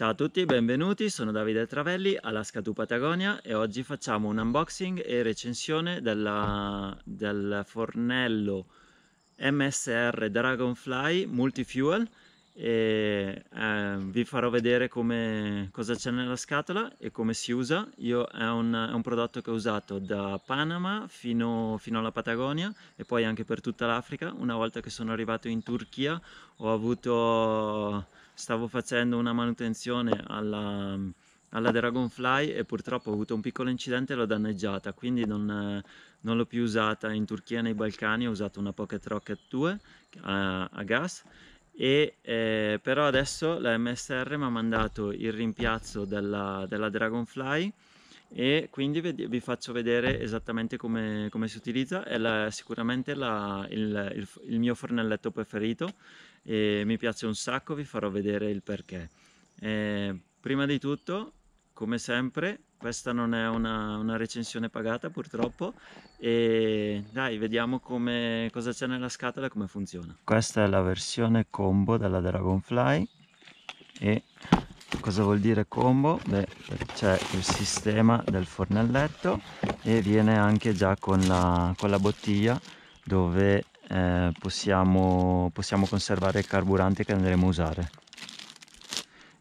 Ciao a tutti, benvenuti, sono Davide Travelli, Alaska 2 Patagonia e oggi facciamo un unboxing e recensione della, del fornello MSR Dragonfly Multifuel e eh, vi farò vedere come, cosa c'è nella scatola e come si usa. Io, è, un, è, un, prodotto che ho usato da Panama fino, fino alla Patagonia e poi anche per tutta l'Africa. Una volta che sono arrivato in Turchia ho avuto stavo facendo una manutenzione alla, alla Dragonfly e purtroppo ho avuto un piccolo incidente e l'ho danneggiata, quindi non, eh, non l'ho più usata in Turchia nei Balcani, ho usato una Pocket Rocket 2 a, a gas e, eh, però adesso la MSR mi ha mandato il rimpiazzo della, della Dragonfly e quindi vi faccio vedere esattamente come, come si utilizza è la, sicuramente la, il, il, il mio fornelletto preferito e mi piace un sacco, vi farò vedere il perché. Eh, prima di tutto, come sempre, questa non è una, una recensione pagata purtroppo e dai, vediamo come, cosa c'è nella scatola e come funziona. Questa è la versione combo della Dragonfly e cosa vuol dire combo? Beh, c'è il sistema del fornelletto e viene anche già con la, con la bottiglia dove eh, possiamo, possiamo conservare il carburante che andremo a usare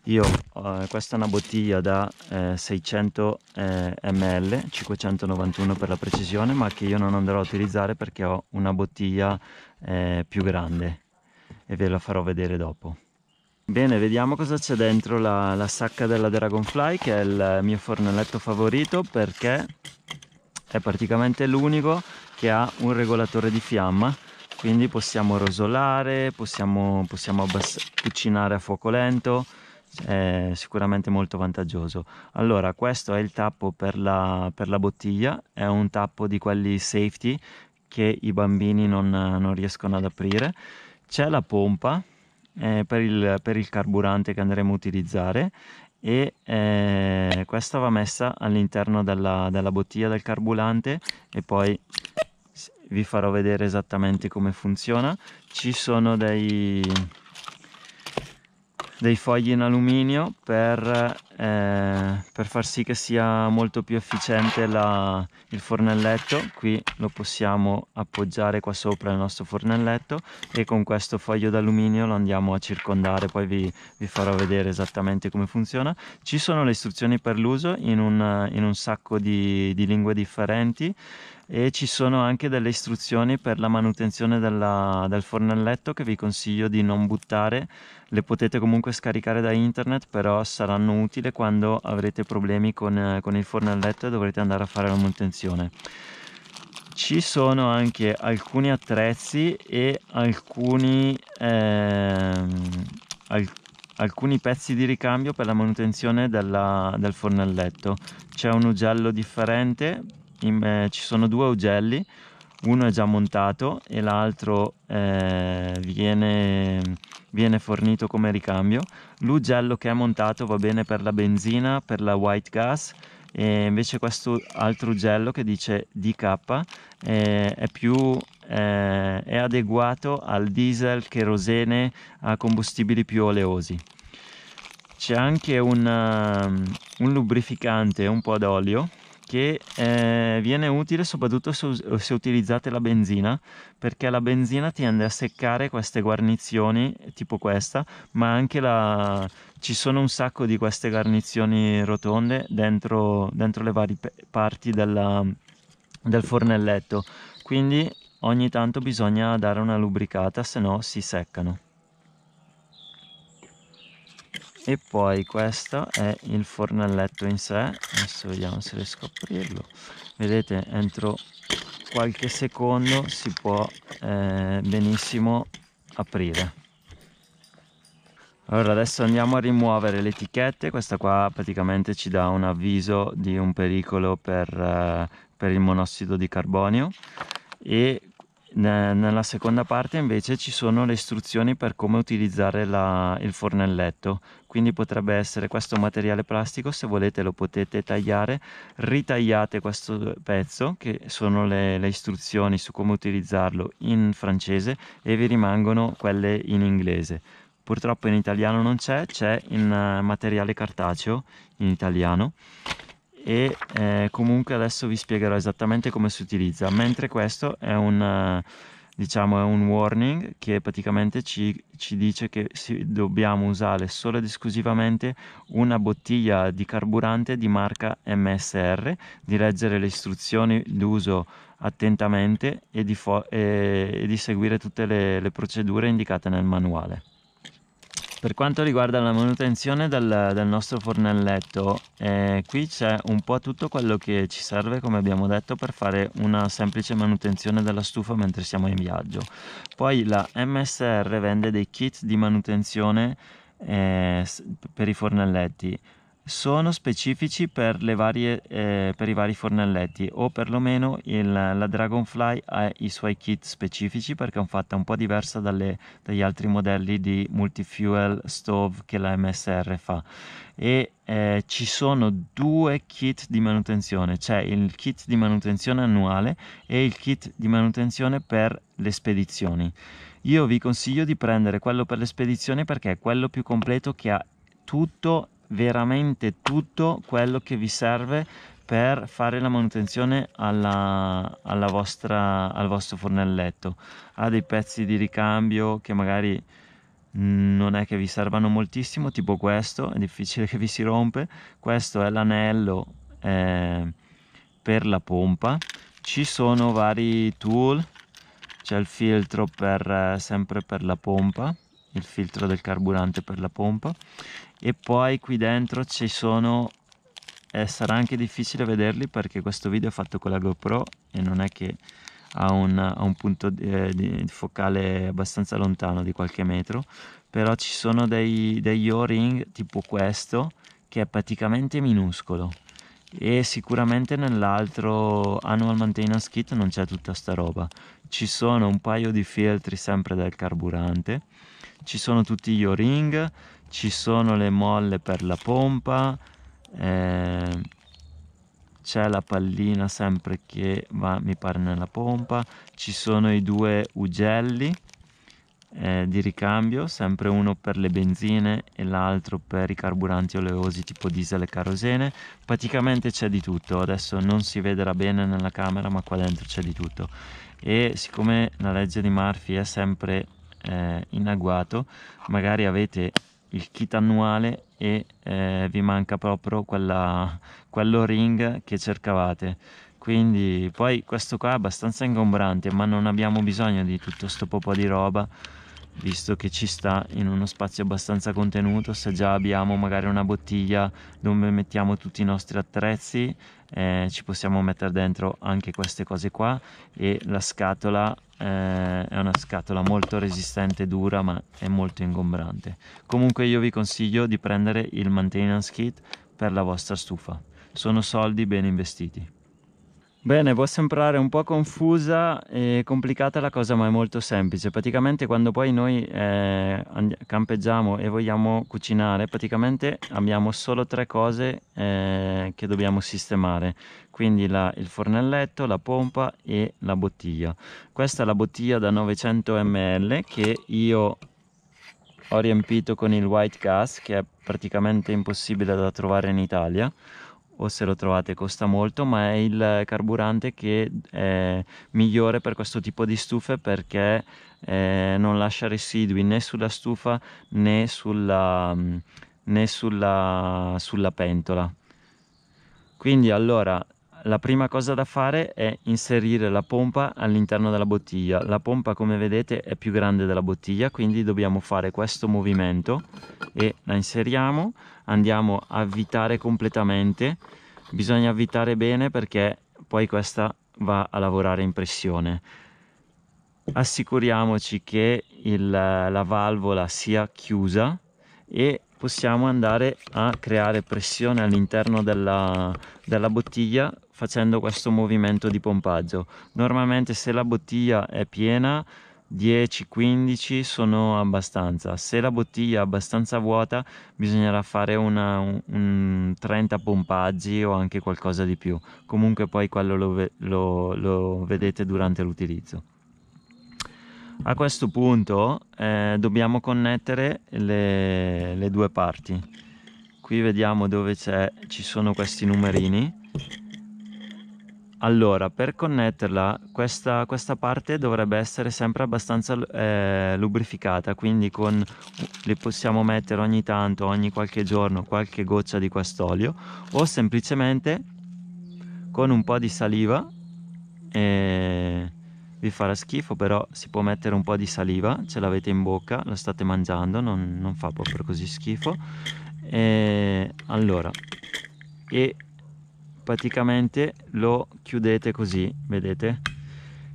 io eh, questa è una bottiglia da eh, 600 eh, ml 591 per la precisione ma che io non andrò a utilizzare perché ho una bottiglia eh, più grande e ve la farò vedere dopo bene vediamo cosa c'è dentro la, la sacca della dragonfly che è il mio fornelletto favorito perché è praticamente l'unico che ha un regolatore di fiamma quindi possiamo rosolare, possiamo, possiamo cucinare a fuoco lento, è sicuramente molto vantaggioso. Allora, questo è il tappo per la, per la bottiglia, è un tappo di quelli safety che i bambini non, non riescono ad aprire. C'è la pompa eh, per, il, per, il, carburante che andremo a utilizzare e eh, questa va messa all'interno della, della bottiglia del carburante e poi vi farò vedere esattamente come funziona ci sono dei, dei fogli in alluminio per eh, per far sì che sia molto più efficiente la, il fornelletto qui lo possiamo appoggiare qua sopra il nostro fornelletto e con questo foglio d'alluminio lo andiamo a circondare poi vi, vi, farò vedere esattamente come funziona ci sono le istruzioni per l'uso in, in un, sacco di, di lingue differenti e ci sono anche delle istruzioni per la manutenzione della, del fornelletto che vi consiglio di non buttare le potete comunque scaricare da internet però saranno utili utile quando avrete problemi con, eh, con il fornelletto e dovrete andare a fare la manutenzione ci sono anche alcuni attrezzi e alcuni, ehm, al, alcuni pezzi di ricambio per la manutenzione della, del fornelletto c'è un ugello differente in, eh, ci sono due ugelli uno è già montato e l'altro eh, viene viene fornito come ricambio, l'ugello che è montato va bene per la benzina, per la white gas e invece questo altro ugello che dice DK eh, è più eh, è adeguato al diesel, cherosene, a combustibili più oleosi. C'è anche un, um, un lubrificante, un po' d'olio che eh, viene utile soprattutto se, se, utilizzate la benzina perché la benzina tende a seccare queste guarnizioni tipo questa ma anche la... ci sono un sacco di queste guarnizioni rotonde dentro, dentro le varie parti della, del fornelletto quindi ogni tanto bisogna dare una lubricata se no si seccano e poi questo è il fornelletto in sé adesso vediamo se riesco a aprirlo vedete entro qualche secondo si può eh, benissimo aprire allora adesso andiamo a rimuovere le etichette questa qua praticamente ci dà un avviso di un pericolo per, eh, per il monossido di carbonio e nella seconda parte invece ci sono le istruzioni per come utilizzare la, il fornelletto, quindi potrebbe essere questo materiale plastico, se volete lo potete tagliare, ritagliate questo pezzo che sono le, le istruzioni su come utilizzarlo in francese e vi rimangono quelle in inglese. Purtroppo in italiano non c'è, c'è in eh, materiale cartaceo in italiano e eh, comunque adesso vi spiegherò esattamente come si utilizza mentre questo è un eh, diciamo è un warning che praticamente ci, ci dice che si, dobbiamo usare solo ed esclusivamente una bottiglia di carburante di marca MSR di leggere le istruzioni d'uso attentamente e di, e, e di seguire tutte le, le procedure indicate nel manuale per quanto riguarda la manutenzione del, del nostro fornelletto, eh, qui c'è un po' tutto quello che ci serve, come abbiamo detto, per fare una semplice manutenzione della stufa mentre siamo in viaggio. Poi la MSR vende dei kit di manutenzione eh, per i fornelletti sono specifici per, varie, eh, per i vari fornelletti o perlomeno il, la Dragonfly ha i suoi kit specifici perché è fatta un po' diversa dalle, dagli altri modelli di multifuel stove che la MSR fa e eh, ci sono due kit di manutenzione c'è cioè il kit di manutenzione annuale e il kit di manutenzione per le spedizioni io vi consiglio di prendere quello per le spedizioni perché è quello più completo che ha tutto veramente tutto quello che vi serve per fare la manutenzione alla, alla vostra, al vostro fornelletto ha dei pezzi di ricambio che magari non è che vi servano moltissimo tipo questo è difficile che vi si rompe questo è l'anello eh, per la pompa ci sono vari tool c'è il filtro per, eh, sempre per la pompa il filtro del carburante per la pompa e poi qui dentro ci sono eh, sarà anche difficile vederli perché questo video è fatto con la GoPro e non è che ha un, ha un punto eh, di, di, focale abbastanza lontano di qualche metro però ci sono dei, degli o-ring tipo questo che è praticamente minuscolo e sicuramente nell'altro annual maintenance kit non c'è tutta sta roba ci sono un paio di filtri sempre del carburante ci sono tutti gli o-ring ci sono le molle per la pompa eh, c'è la pallina sempre che va mi pare nella pompa ci sono i due ugelli eh, di ricambio sempre uno per le benzine e l'altro per i carburanti oleosi tipo diesel e carosene praticamente c'è di tutto adesso non si vedrà bene nella camera ma qua dentro c'è di tutto e siccome la legge di Murphy è sempre eh, in agguato magari avete il kit annuale e eh, vi manca proprio quella, quello ring che cercavate quindi poi questo qua è abbastanza ingombrante ma non abbiamo bisogno di tutto sto po' di roba visto che ci sta in uno spazio abbastanza contenuto se già abbiamo magari una bottiglia dove mettiamo tutti i nostri attrezzi eh, ci possiamo mettere dentro anche queste cose qua e la scatola eh, è una scatola molto resistente e dura ma è molto ingombrante comunque io vi consiglio di prendere il maintenance kit per la vostra stufa sono soldi ben investiti Bene, può sembrare un po' confusa e complicata la cosa, ma è molto semplice. Praticamente quando poi noi eh, campeggiamo e vogliamo cucinare, praticamente abbiamo solo tre cose eh, che dobbiamo sistemare. Quindi la, il fornelletto, la pompa e la bottiglia. Questa è la bottiglia da 900 ml che io ho riempito con il white gas, che è praticamente impossibile da trovare in Italia o se lo trovate costa molto, ma è il carburante che è migliore per questo tipo di stufe perché eh, non lascia residui né sulla stufa né sulla, né sulla, sulla pentola. Quindi allora la prima cosa da fare è inserire la pompa all'interno della bottiglia. La pompa come vedete è più grande della bottiglia quindi dobbiamo fare questo movimento e la inseriamo andiamo a avvitare completamente bisogna avvitare bene perché poi questa va a lavorare in pressione assicuriamoci che il, la valvola sia chiusa e possiamo andare a creare pressione all'interno della, della, bottiglia facendo questo movimento di pompaggio normalmente se la bottiglia è piena 10-15 sono abbastanza. Se la bottiglia è abbastanza vuota, bisognerà fare una, un, un 30 pompaggi o anche qualcosa di più. Comunque, poi quello lo, lo, lo vedete durante l'utilizzo. A questo punto eh, dobbiamo connettere le, le due parti. Qui vediamo dove ci sono questi numerini allora, per connetterla, questa, questa parte dovrebbe essere sempre abbastanza eh, lubrificata, quindi con, le possiamo mettere ogni tanto, ogni qualche giorno, qualche goccia di quest'olio o semplicemente con un po' di saliva, eh, vi farà schifo però si può mettere un po' di saliva, ce l'avete in bocca, lo state mangiando, non, non fa proprio così schifo. Eh, allora, e praticamente lo chiudete così vedete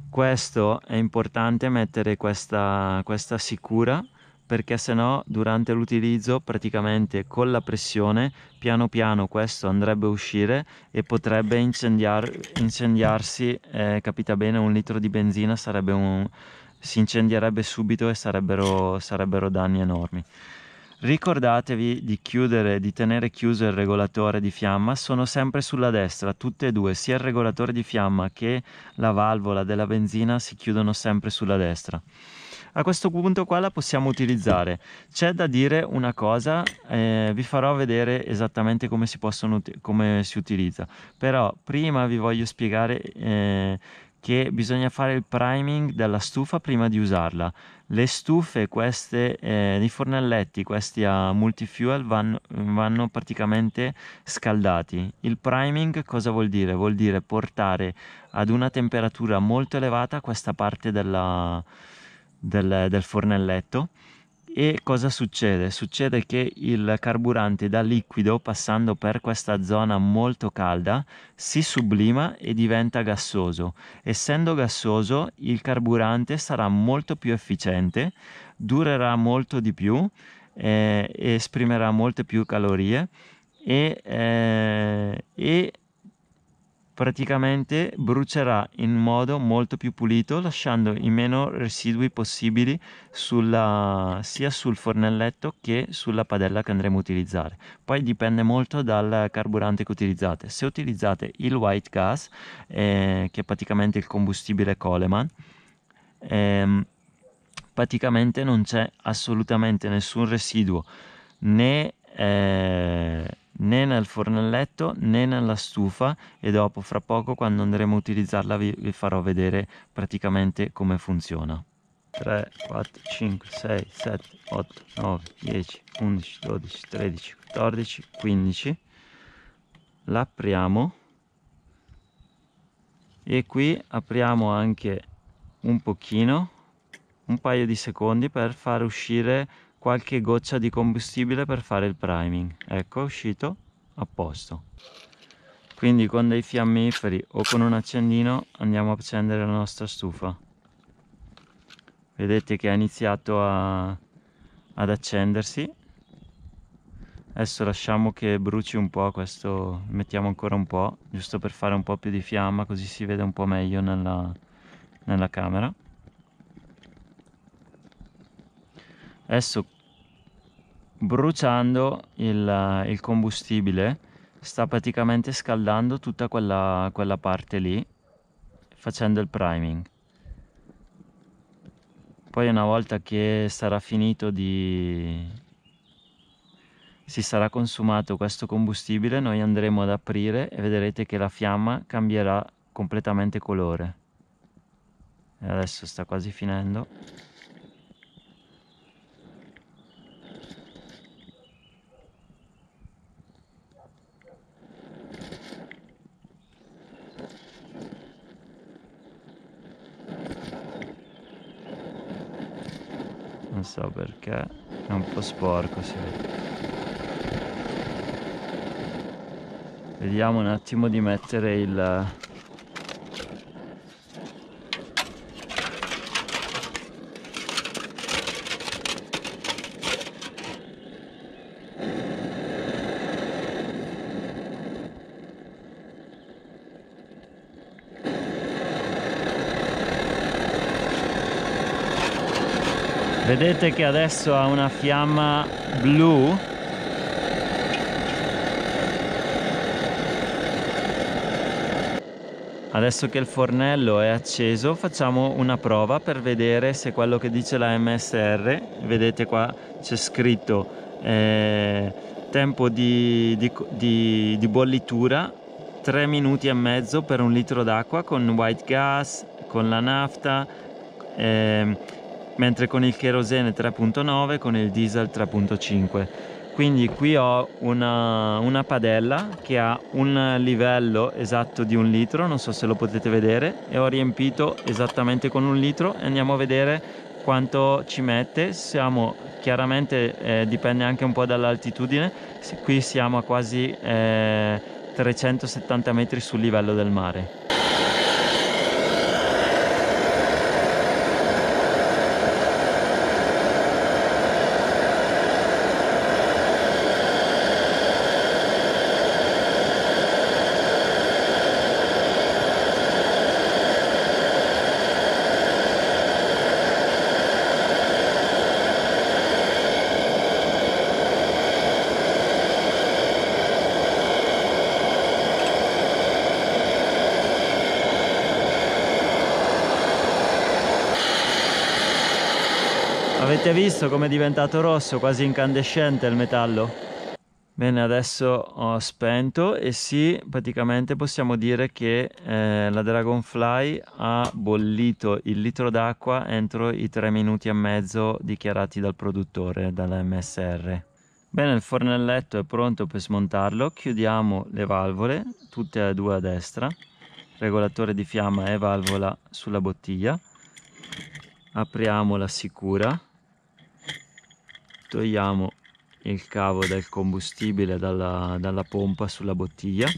questo è importante mettere questa, questa sicura perché se no durante l'utilizzo praticamente con la pressione piano piano questo andrebbe a uscire e potrebbe incendiar, incendiarsi eh, capita bene un litro di benzina un, si incendierebbe subito e sarebbero, sarebbero danni enormi Ricordatevi di chiudere, di tenere chiuso il regolatore di fiamma, sono sempre sulla destra, tutte e due, sia il regolatore di fiamma che la valvola della benzina si chiudono sempre sulla destra. A questo punto qua la possiamo utilizzare. C'è da dire una cosa, eh, vi farò vedere esattamente come si, possono, come si, utilizza, però prima vi voglio spiegare eh, che bisogna fare il priming della stufa prima di usarla. Le stufe, queste eh, fornelletti, questi a multifuel vanno, vanno praticamente scaldati. Il priming cosa vuol dire? Vuol dire portare ad una temperatura molto elevata questa parte della, del, del fornelletto e cosa succede? Succede che il carburante da liquido, passando per questa zona molto calda, si sublima e diventa gassoso. Essendo gassoso, il carburante sarà molto più efficiente, durerà molto di più, eh, esprimerà molte più calorie e, eh, e praticamente brucerà in modo molto più pulito lasciando i meno residui possibili sulla, sia sul fornelletto che sulla padella che andremo a utilizzare poi dipende molto dal carburante che utilizzate se utilizzate il white gas eh, che è praticamente il combustibile Coleman eh, praticamente non c'è assolutamente nessun residuo né eh, né nel fornelletto né nella stufa e dopo fra poco quando andremo a utilizzarla vi, vi farò vedere praticamente come funziona 3 4 5 6 7 8 9 10 11 12 13 14 15 l'apriamo e qui apriamo anche un pochino un paio di secondi per far uscire qualche goccia di combustibile per fare il priming ecco è uscito a posto quindi con dei fiammiferi o con un accendino andiamo a accendere la nostra stufa vedete che ha iniziato a, ad accendersi adesso lasciamo che bruci un po' questo mettiamo ancora un po' giusto per fare un po' più di fiamma così si vede un po' meglio nella, nella camera adesso bruciando il, eh, il combustibile, sta praticamente scaldando tutta quella, quella parte lì facendo il priming. Poi una volta che sarà finito di... si sarà consumato questo combustibile noi andremo ad aprire e vedrete che la fiamma cambierà completamente colore. E adesso sta quasi finendo. perché è un po' sporco sì. vediamo un attimo di mettere il vedete che adesso ha una fiamma blu adesso che il fornello è acceso facciamo una prova per vedere se quello che dice la MSR vedete qua c'è scritto eh, tempo di, di, di, di bollitura 3 minuti e mezzo per un litro d'acqua con white gas con la nafta eh, mentre con il cherosene 3.9 con il diesel 3.5 quindi qui ho una, una, padella che ha un livello esatto di un litro non so se lo potete vedere e ho riempito esattamente con un litro e andiamo a vedere quanto ci mette siamo chiaramente eh, dipende anche un po' dall'altitudine qui siamo a quasi eh, 370 metri sul livello del mare Avete visto come è diventato rosso, quasi incandescente il metallo? Bene, adesso ho spento e sì, praticamente possiamo dire che eh, la Dragonfly ha bollito il litro d'acqua entro i 3 minuti e mezzo dichiarati dal produttore, dalla MSR. Bene, il fornelletto è pronto per smontarlo, chiudiamo le valvole, tutte e due a destra, regolatore di fiamma e valvola sulla bottiglia, apriamo la sicura togliamo il cavo del combustibile dalla, dalla pompa sulla bottiglia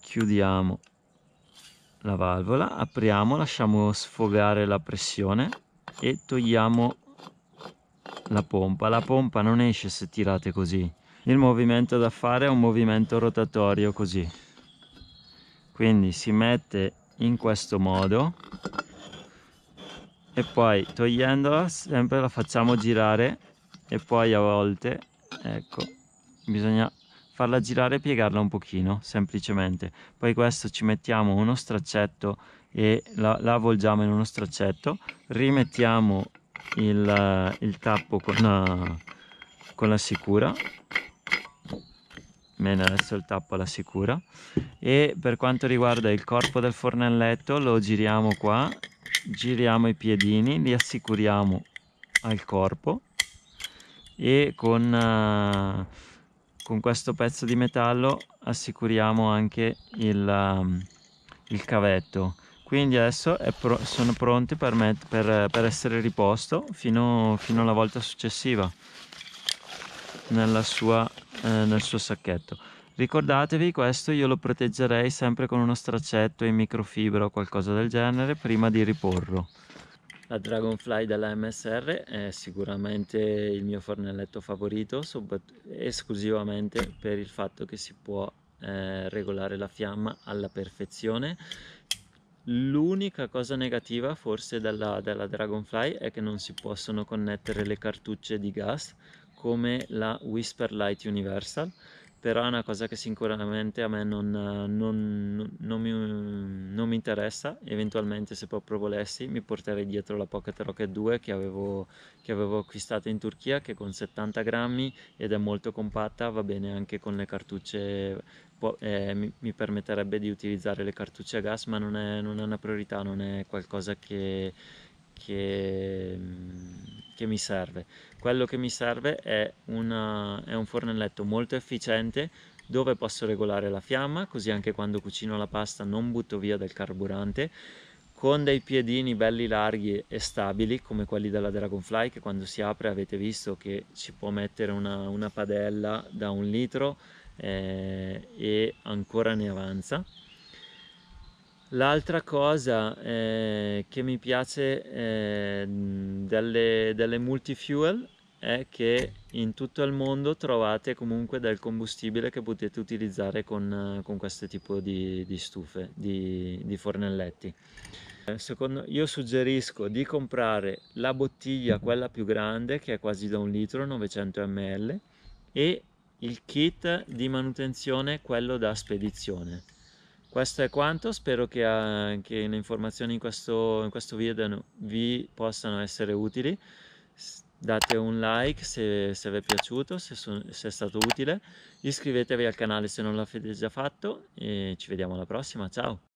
chiudiamo la valvola apriamo lasciamo sfogare la pressione e togliamo la pompa la pompa non esce se tirate così il movimento da fare è un movimento rotatorio così quindi si mette in questo modo e poi togliendola sempre la facciamo girare e poi a volte ecco bisogna farla girare e piegarla un pochino semplicemente poi questo ci mettiamo uno straccetto e la, la avvolgiamo in uno straccetto rimettiamo il, il tappo con la, con la sicura meno adesso il tappo alla sicura e per quanto riguarda il corpo del fornelletto lo giriamo qua giriamo i piedini, li assicuriamo al corpo e con, uh, con questo pezzo di metallo assicuriamo anche il, um, il cavetto. Quindi adesso pro sono pronti per, per, per, essere riposto fino, fino, alla volta successiva nella sua, eh, nel suo sacchetto. Ricordatevi questo, io lo proteggerei sempre con uno straccetto in microfibra o qualcosa del genere prima di riporlo. La Dragonfly della MSR è sicuramente il mio fornelletto favorito, esclusivamente per il fatto che si può eh, regolare la fiamma alla perfezione. L'unica cosa negativa forse della, della Dragonfly è che non si possono connettere le cartucce di gas come la Whisper Light Universal però è una cosa che sicuramente a me non, non, non, mi, non, mi, interessa, eventualmente se proprio volessi mi porterei dietro la Pocket Rocket 2 che avevo, che avevo acquistato in Turchia che con 70 grammi ed è molto compatta, va bene anche con le cartucce, può, eh, mi, mi, permetterebbe di utilizzare le cartucce a gas ma non è, non è una priorità, non è qualcosa che che, mm, che mi serve. Quello che mi serve è, una, è un fornelletto molto efficiente dove posso regolare la fiamma, così anche quando cucino la pasta non butto via del carburante, con dei piedini belli larghi e stabili come quelli della Dragonfly che quando si apre avete visto che ci può mettere una, una padella da un litro eh, e ancora ne avanza L'altra cosa eh, che mi piace eh, delle, delle multifuel è che in tutto il mondo trovate comunque del combustibile che potete utilizzare con, con questo tipo di, di stufe, di, di fornelletti. Eh, secondo, io suggerisco di comprare la bottiglia, quella più grande, che è quasi da un litro, 900 ml, e il kit di manutenzione, quello da spedizione. Questo è quanto, spero che anche ah, le informazioni in questo, in questo video vi possano essere utili. Date un like se, se vi è piaciuto, se, so, se è stato utile. Iscrivetevi al canale se non l'avete già fatto e ci vediamo alla prossima, ciao!